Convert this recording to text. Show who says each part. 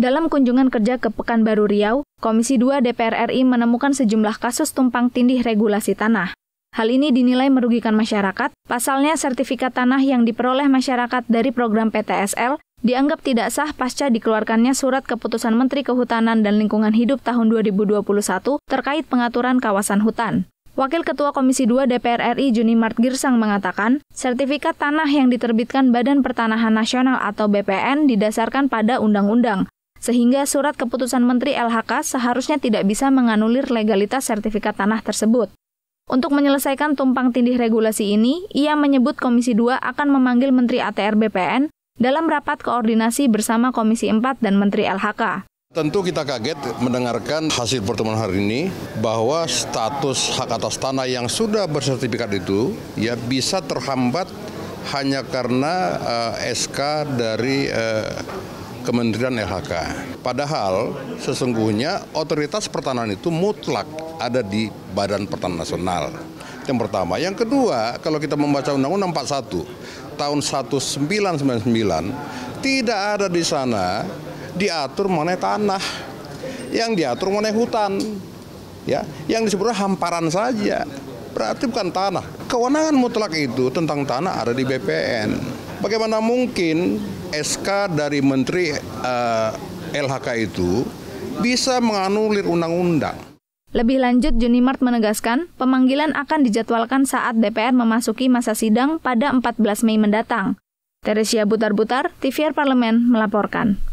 Speaker 1: Dalam kunjungan kerja ke Pekanbaru Riau, Komisi 2 DPR RI menemukan sejumlah kasus tumpang tindih regulasi tanah. Hal ini dinilai merugikan masyarakat, pasalnya sertifikat tanah yang diperoleh masyarakat dari program PTSL dianggap tidak sah pasca dikeluarkannya surat keputusan Menteri Kehutanan dan Lingkungan Hidup tahun 2021 terkait pengaturan kawasan hutan. Wakil Ketua Komisi 2 DPR RI Juni Mart Girsang mengatakan, sertifikat tanah yang diterbitkan Badan Pertanahan Nasional atau BPN didasarkan pada undang-undang, sehingga surat keputusan Menteri LHK seharusnya tidak bisa menganulir legalitas sertifikat tanah tersebut. Untuk menyelesaikan tumpang tindih regulasi ini, ia menyebut Komisi 2 akan memanggil Menteri ATR BPN dalam rapat koordinasi bersama Komisi 4 dan Menteri LHK.
Speaker 2: Tentu kita kaget mendengarkan hasil pertemuan hari ini bahwa status hak atas tanah yang sudah bersertifikat itu ya bisa terhambat hanya karena uh, eh, SK dari uh, Kementerian LHK. Padahal sesungguhnya otoritas pertanahan itu mutlak ada di Badan Pertanahan Nasional. Yang pertama, yang kedua, kalau kita membaca Undang-Undang 41 tahun 1999 tidak ada di sana diatur mengenai tanah, yang diatur mengenai hutan. Ya, yang disebut hamparan saja. Berarti bukan tanah. Kewenangan mutlak itu tentang tanah ada di BPN. Bagaimana mungkin SK dari Menteri uh, eh, LHK itu bisa menganulir undang-undang.
Speaker 1: Lebih lanjut, Juni Mart menegaskan, pemanggilan akan dijadwalkan saat DPR memasuki masa sidang pada 14 Mei mendatang. Teresia Butar-Butar, TVR Parlemen melaporkan.